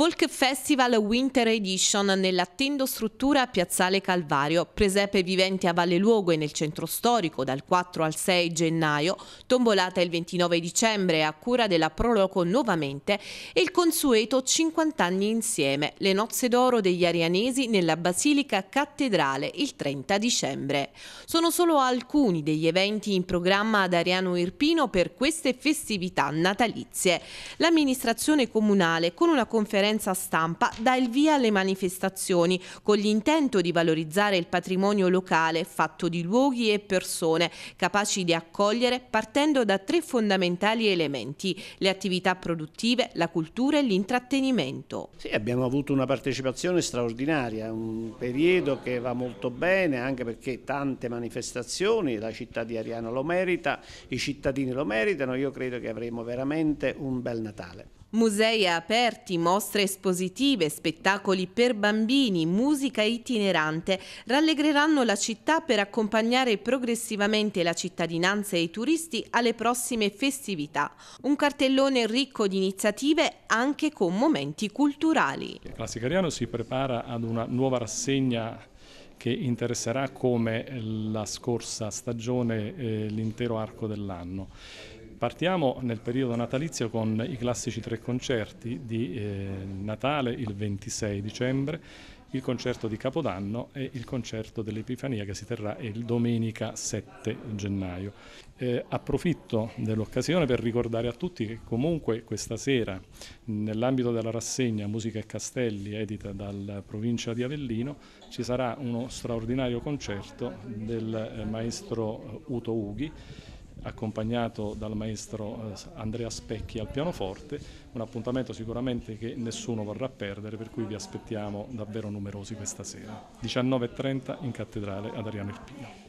Folk Festival Winter Edition nell'attendo struttura a Piazzale Calvario, presepe vivente a Valle Luogo e nel centro storico dal 4 al 6 gennaio, tombolata il 29 dicembre a cura della Proloco nuovamente e il consueto 50 anni insieme, le nozze d'oro degli arianesi nella Basilica Cattedrale il 30 dicembre. Sono solo alcuni degli eventi in programma ad Ariano Irpino per queste festività natalizie. L'amministrazione comunale con una conferenza conferenza stampa dà il via alle manifestazioni con l'intento di valorizzare il patrimonio locale fatto di luoghi e persone capaci di accogliere partendo da tre fondamentali elementi, le attività produttive, la cultura e l'intrattenimento. Sì, abbiamo avuto una partecipazione straordinaria, un periodo che va molto bene anche perché tante manifestazioni, la città di Ariano lo merita, i cittadini lo meritano, io credo che avremo veramente un bel Natale. Musei aperti, mostre espositive, spettacoli per bambini, musica itinerante rallegreranno la città per accompagnare progressivamente la cittadinanza e i turisti alle prossime festività. Un cartellone ricco di iniziative anche con momenti culturali. Il Classico Ariano si prepara ad una nuova rassegna che interesserà come la scorsa stagione eh, l'intero arco dell'anno. Partiamo nel periodo natalizio con i classici tre concerti di eh, Natale il 26 dicembre, il concerto di Capodanno e il concerto dell'Epifania che si terrà il domenica 7 gennaio. Eh, approfitto dell'occasione per ricordare a tutti che comunque questa sera nell'ambito della rassegna Musica e Castelli edita dal provincia di Avellino ci sarà uno straordinario concerto del eh, maestro Uto Ughi accompagnato dal maestro eh, Andrea Specchi al pianoforte, un appuntamento sicuramente che nessuno vorrà perdere, per cui vi aspettiamo davvero numerosi questa sera. 19.30 in cattedrale ad Ariano Irpino.